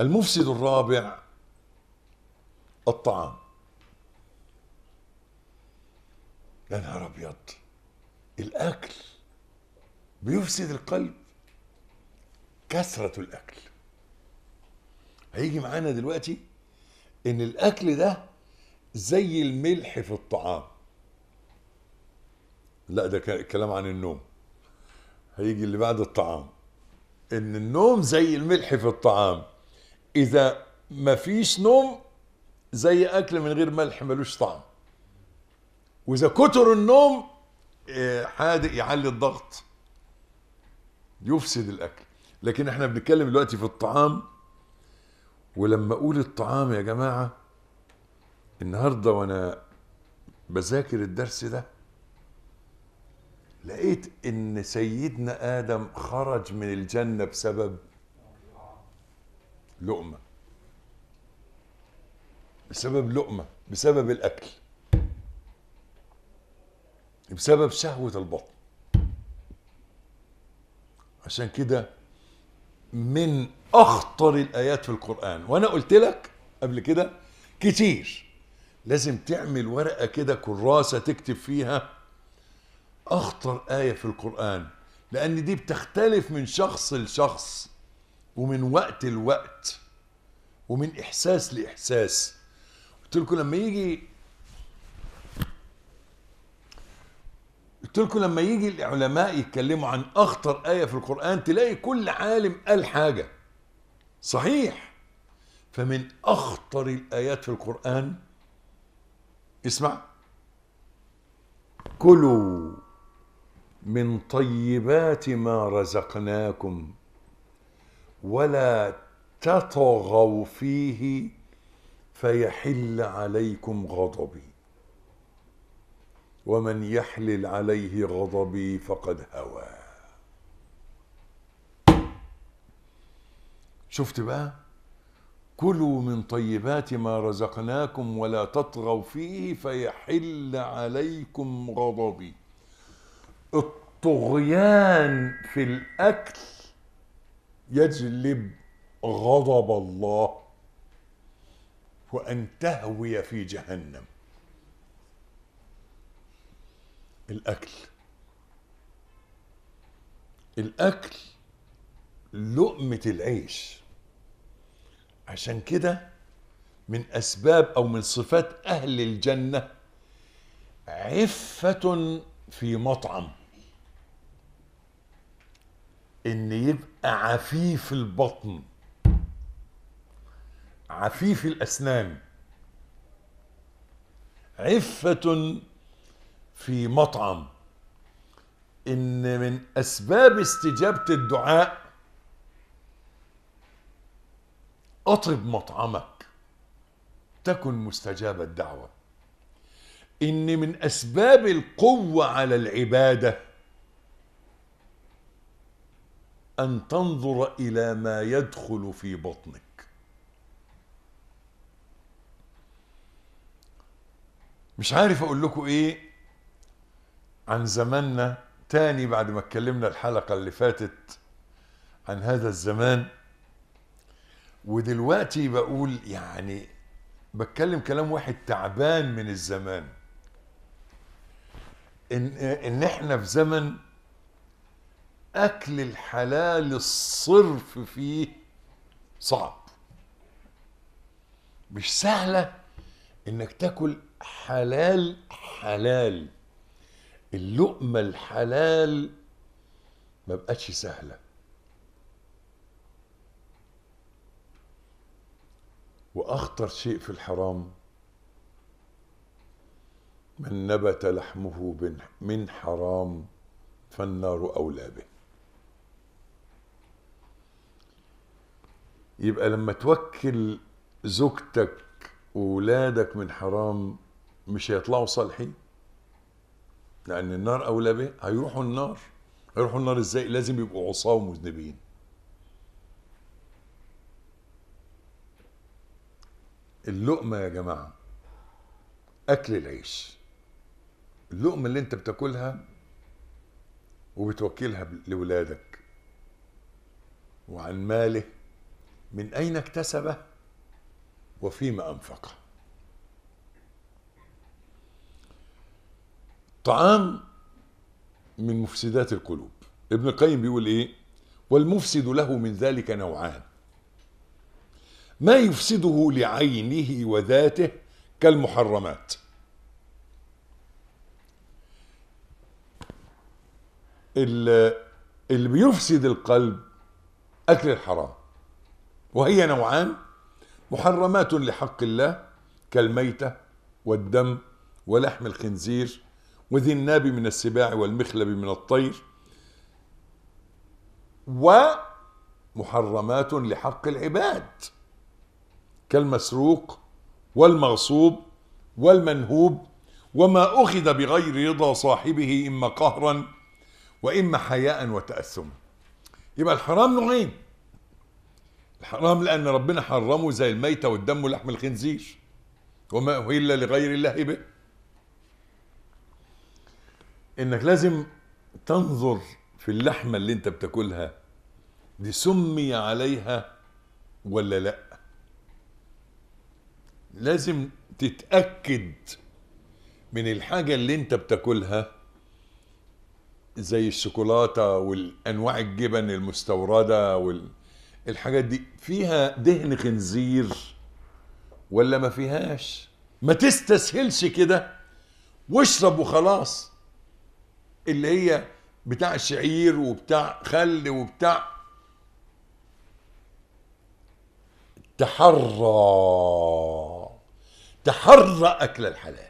المفسد الرابع الطعام يا نهار ابيض الاكل بيفسد القلب كثرة الاكل هيجي معانا دلوقتي ان الاكل ده زي الملح في الطعام لا ده كلام عن النوم هيجي اللي بعد الطعام ان النوم زي الملح في الطعام اذا ما فيش نوم زي اكل من غير ملح ملوش طعم واذا كتر النوم آه، حادق يعلي الضغط يفسد الاكل لكن احنا بنتكلم دلوقتي في الطعام ولما اقول الطعام يا جماعه النهارده وانا بذاكر الدرس ده لقيت ان سيدنا ادم خرج من الجنه بسبب لقمه بسبب لقمه بسبب الاكل بسبب شهوه البطن عشان كده من اخطر الايات في القران وانا قلت لك قبل كده كتير لازم تعمل ورقه كده كراسه تكتب فيها اخطر ايه في القران لان دي بتختلف من شخص لشخص ومن وقت لوقت ومن احساس لاحساس قلت لكم لما يجي قلت لكم لما يجي العلماء يتكلموا عن اخطر ايه في القران تلاقي كل عالم قال حاجه صحيح فمن اخطر الايات في القران اسمع كلوا من طيبات ما رزقناكم ولا تطغوا فيه فيحل عليكم غضبي ومن يحلل عليه غضبي فقد هوى شفت بقى كلوا من طيبات ما رزقناكم ولا تطغوا فيه فيحل عليكم غضبي الطغيان في الاكل يجلب غضب الله وأن تهوي في جهنم الأكل الأكل لقمة العيش عشان كده من أسباب أو من صفات أهل الجنة عفة في مطعم ان يبقى عفيف البطن عفيف الاسنان عفه في مطعم ان من اسباب استجابه الدعاء اطرب مطعمك تكن مستجاب الدعوه ان من اسباب القوه على العباده أن تنظر إلى ما يدخل في بطنك مش عارف أقول لكم إيه عن زماننا تاني بعد ما اتكلمنا الحلقة اللي فاتت عن هذا الزمان ودلوقتي بقول يعني بتكلم كلام واحد تعبان من الزمان ان ان احنا في زمن اكل الحلال الصرف فيه صعب مش سهله انك تاكل حلال حلال اللقمه الحلال ما بقتش سهله واخطر شيء في الحرام من نبت لحمه من حرام فالنار اولى به يبقى لما توكل زوجتك وولادك من حرام مش هيطلعوا صالحين لان النار اولى به هيروحوا النار هيروحوا النار ازاي لازم يبقوا عصاه ومذنبين اللقمه يا جماعه اكل العيش اللقمه اللي انت بتاكلها وبتوكلها لولادك وعن مالك من أين اكتسبه وفيما أنفقه الطعام من مفسدات القلوب ابن القيم بيقول ايه والمفسد له من ذلك نوعان ما يفسده لعينه وذاته كالمحرمات اللي بيفسد القلب اكل الحرام وهي نوعان محرمات لحق الله كالميتة والدم ولحم الخنزير وذي الناب من السباع والمخلب من الطير ومحرمات لحق العباد كالمسروق والمغصوب والمنهوب وما أخذ بغير رضا صاحبه إما قهرا وإما حياء وتأثما يبقى الحرام نوعين حرام لأن ربنا حرمه زي الميتة والدم ولحم الخنزير وما أهل لغير الله به إنك لازم تنظر في اللحمة اللي أنت بتاكلها دي سمي عليها ولا لأ لازم تتأكد من الحاجة اللي أنت بتاكلها زي الشوكولاتة والأنواع الجبن المستوردة وال... الحاجات دي فيها دهن خنزير ولا ما فيهاش ما تستسهلش كده واشرب وخلاص اللي هي بتاع شعير وبتاع خل وبتاع تحرى تحرى اكل الحلال